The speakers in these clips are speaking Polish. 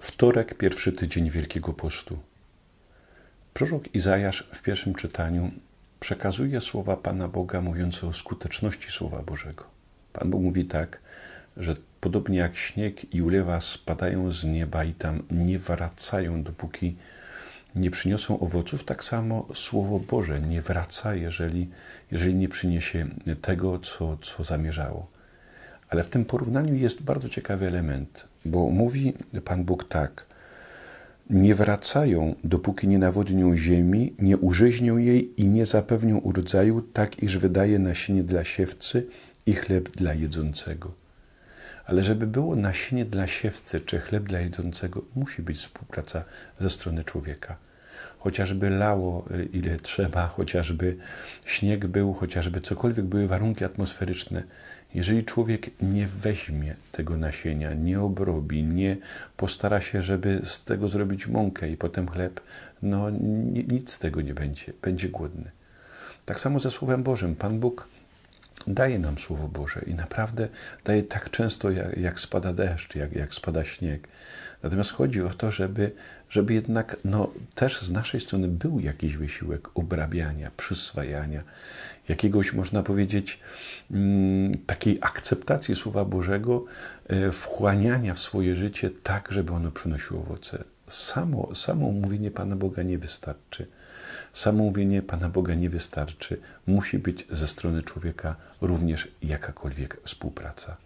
Wtorek, pierwszy tydzień Wielkiego Postu. Prorok Izajasz w pierwszym czytaniu przekazuje słowa Pana Boga mówiące o skuteczności Słowa Bożego. Pan Bóg mówi tak, że podobnie jak śnieg i ulewa spadają z nieba i tam nie wracają, dopóki nie przyniosą owoców, tak samo Słowo Boże nie wraca, jeżeli, jeżeli nie przyniesie tego, co, co zamierzało. Ale w tym porównaniu jest bardzo ciekawy element, bo mówi Pan Bóg tak: Nie wracają, dopóki nie nawodnią ziemi, nie użyźnią jej i nie zapewnią urodzaju, tak iż wydaje nasienie dla siewcy i chleb dla jedzącego. Ale żeby było nasienie dla siewcy czy chleb dla jedzącego, musi być współpraca ze strony człowieka chociażby lało y, ile trzeba, chociażby śnieg był, chociażby cokolwiek były warunki atmosferyczne, jeżeli człowiek nie weźmie tego nasienia, nie obrobi, nie postara się, żeby z tego zrobić mąkę i potem chleb, no nic z tego nie będzie, będzie głodny. Tak samo ze Słowem Bożym. Pan Bóg daje nam Słowo Boże i naprawdę daje tak często, jak, jak spada deszcz, jak, jak spada śnieg. Natomiast chodzi o to, żeby, żeby jednak no, też z naszej strony był jakiś wysiłek obrabiania, przyswajania, jakiegoś, można powiedzieć, mm, takiej akceptacji Słowa Bożego, e, wchłaniania w swoje życie tak, żeby ono przynosiło owoce. Samo, samo mówienie Pana Boga nie wystarczy. Samo mówienie Pana Boga nie wystarczy. Musi być ze strony człowieka również jakakolwiek współpraca.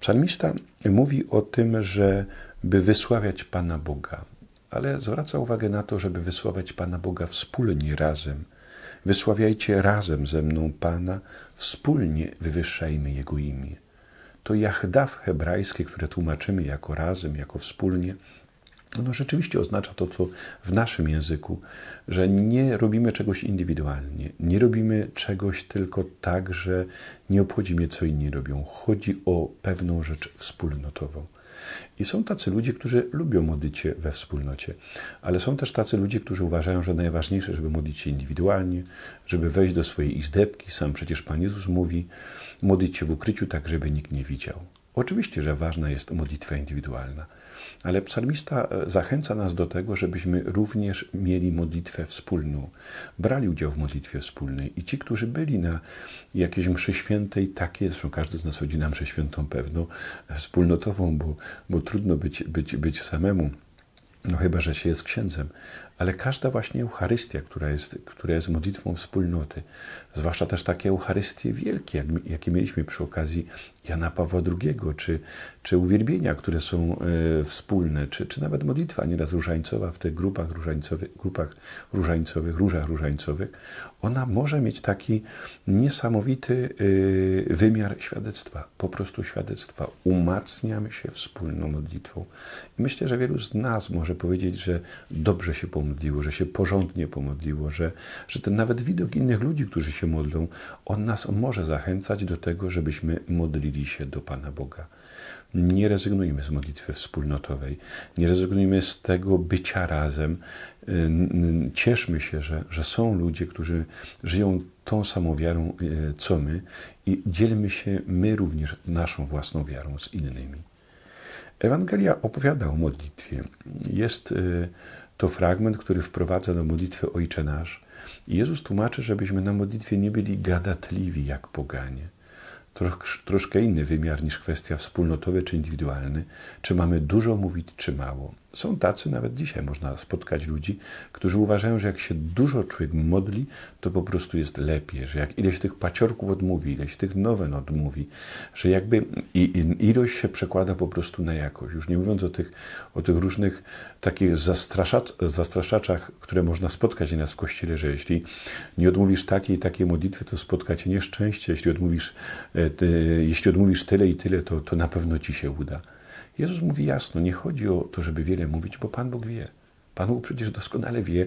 Psalmista mówi o tym, że by wysławiać Pana Boga, ale zwraca uwagę na to, żeby wysławiać Pana Boga wspólnie razem. Wysławiajcie razem ze mną Pana, wspólnie wywyższajmy Jego imię. To Jahdaw hebrajskie, które tłumaczymy jako razem, jako wspólnie, ono rzeczywiście oznacza to, co w naszym języku, że nie robimy czegoś indywidualnie, nie robimy czegoś tylko tak, że nie obchodzi mnie, co inni robią. Chodzi o pewną rzecz wspólnotową. I są tacy ludzie, którzy lubią modlić się we wspólnocie, ale są też tacy ludzie, którzy uważają, że najważniejsze, żeby modlić się indywidualnie, żeby wejść do swojej izdebki. Sam przecież Pan Jezus mówi, modlić się w ukryciu, tak żeby nikt nie widział. Oczywiście, że ważna jest modlitwa indywidualna, ale psalmista e, zachęca nas do tego, żebyśmy również mieli modlitwę wspólną, brali udział w modlitwie wspólnej. I ci, którzy byli na jakiejś mszy świętej, takie, zresztą każdy z nas chodzi na mszę świętą pewną, e, wspólnotową, bo, bo trudno być, być, być samemu. No chyba, że się jest księdzem, ale każda właśnie Eucharystia, która jest, która jest modlitwą wspólnoty, zwłaszcza też takie Eucharystie wielkie, jak, jakie mieliśmy przy okazji Jana Pawła II, czy, czy uwielbienia, które są y, wspólne, czy, czy nawet modlitwa nieraz różańcowa w tych grupach różańcowych, grupach różańcowych, różach różańcowych, ona może mieć taki niesamowity y, wymiar świadectwa, po prostu świadectwa. Umacniamy się wspólną modlitwą. I myślę, że wielu z nas może powiedzieć, że dobrze się pomaga pomodliło, że się porządnie pomodliło, że, że ten nawet widok innych ludzi, którzy się modlą, on nas może zachęcać do tego, żebyśmy modlili się do Pana Boga. Nie rezygnujmy z modlitwy wspólnotowej, nie rezygnujmy z tego bycia razem. Cieszmy się, że, że są ludzie, którzy żyją tą samą wiarą e, co my i dzielmy się my również naszą własną wiarą z innymi. Ewangelia opowiada o modlitwie. Jest e, to fragment, który wprowadza do modlitwy Ojcze Nasz. I Jezus tłumaczy, żebyśmy na modlitwie nie byli gadatliwi jak poganie. troszkę inny wymiar niż kwestia wspólnotowy czy indywidualny, czy mamy dużo mówić, czy mało. Są tacy, nawet dzisiaj można spotkać ludzi, którzy uważają, że jak się dużo człowiek modli, to po prostu jest lepiej, że jak ileś tych paciorków odmówi, ileś tych nowen odmówi, że jakby ilość się przekłada po prostu na jakość. Już nie mówiąc o tych, o tych różnych takich zastraszac zastraszaczach, które można spotkać nas w kościele, że jeśli nie odmówisz takiej i takiej modlitwy, to spotkacie nieszczęście. Jeśli odmówisz, e, ty, jeśli odmówisz tyle i tyle, to, to na pewno ci się uda. Jezus mówi jasno, nie chodzi o to, żeby wiele mówić, bo Pan Bóg wie. Pan Bóg przecież doskonale wie,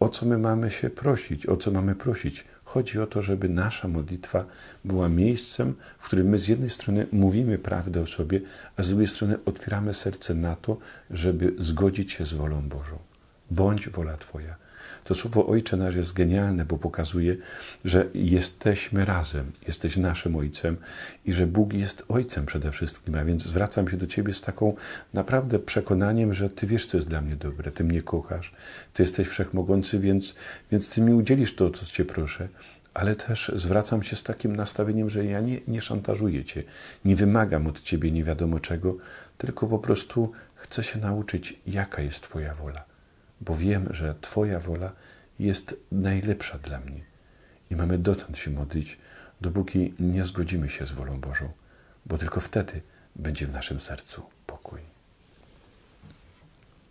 o co my mamy się prosić, o co mamy prosić. Chodzi o to, żeby nasza modlitwa była miejscem, w którym my z jednej strony mówimy prawdę o sobie, a z drugiej strony otwieramy serce na to, żeby zgodzić się z wolą Bożą bądź wola Twoja. To słowo Ojcze Nasz jest genialne, bo pokazuje, że jesteśmy razem, jesteś naszym Ojcem i że Bóg jest Ojcem przede wszystkim. A więc zwracam się do Ciebie z taką naprawdę przekonaniem, że Ty wiesz, co jest dla mnie dobre, Ty mnie kochasz, Ty jesteś wszechmogący, więc, więc Ty mi udzielisz to, o co Cię proszę. Ale też zwracam się z takim nastawieniem, że ja nie, nie szantażuję Cię, nie wymagam od Ciebie nie wiadomo czego, tylko po prostu chcę się nauczyć, jaka jest Twoja wola bo wiem, że Twoja wola jest najlepsza dla mnie. I mamy dotąd się modlić, dopóki nie zgodzimy się z wolą Bożą, bo tylko wtedy będzie w naszym sercu pokój.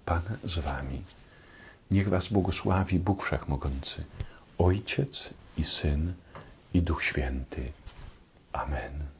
Pan z Wami. Niech Was błogosławi Bóg Wszechmogący, Ojciec i Syn i Duch Święty. Amen.